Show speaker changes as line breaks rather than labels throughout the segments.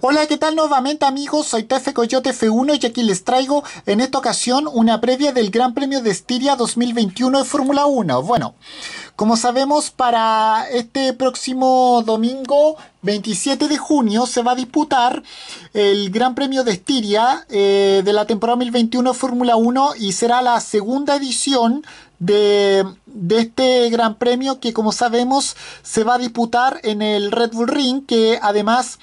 Hola, ¿qué tal nuevamente amigos? Soy Tefe Coyote F1 y aquí les traigo en esta ocasión una previa del Gran Premio de Estiria 2021 de Fórmula 1. Bueno, como sabemos para este próximo domingo 27 de junio se va a disputar el Gran Premio de Estiria eh, de la temporada 2021 de Fórmula 1 y será la segunda edición de, este gran premio que como sabemos se va a disputar en el Red Bull Ring que además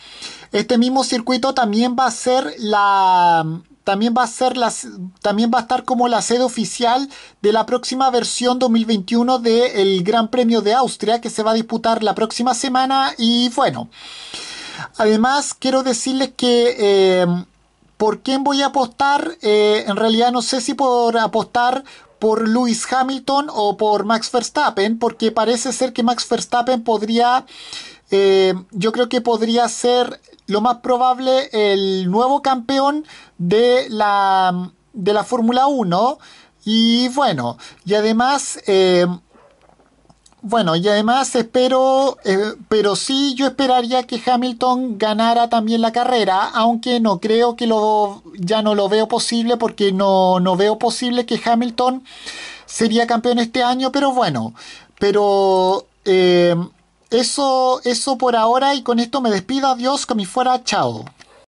este mismo circuito también va a ser la también va a ser las también va a estar como la sede oficial de la próxima versión 2021 del Gran Premio de Austria que se va a disputar la próxima semana y bueno. Además quiero decirles que eh, ¿Por quién voy a apostar? Eh, en realidad no sé si por apostar por Lewis Hamilton o por Max Verstappen, porque parece ser que Max Verstappen podría eh, yo creo que podría ser lo más probable el nuevo campeón de la, de la Fórmula 1. Y bueno, y además... Eh, bueno, y además espero, eh, pero sí yo esperaría que Hamilton ganara también la carrera, aunque no creo que lo, ya no lo veo posible porque no, no veo posible que Hamilton sería campeón este año, pero bueno, pero eh, eso, eso por ahora y con esto me despido. Adiós, me fuera, chao.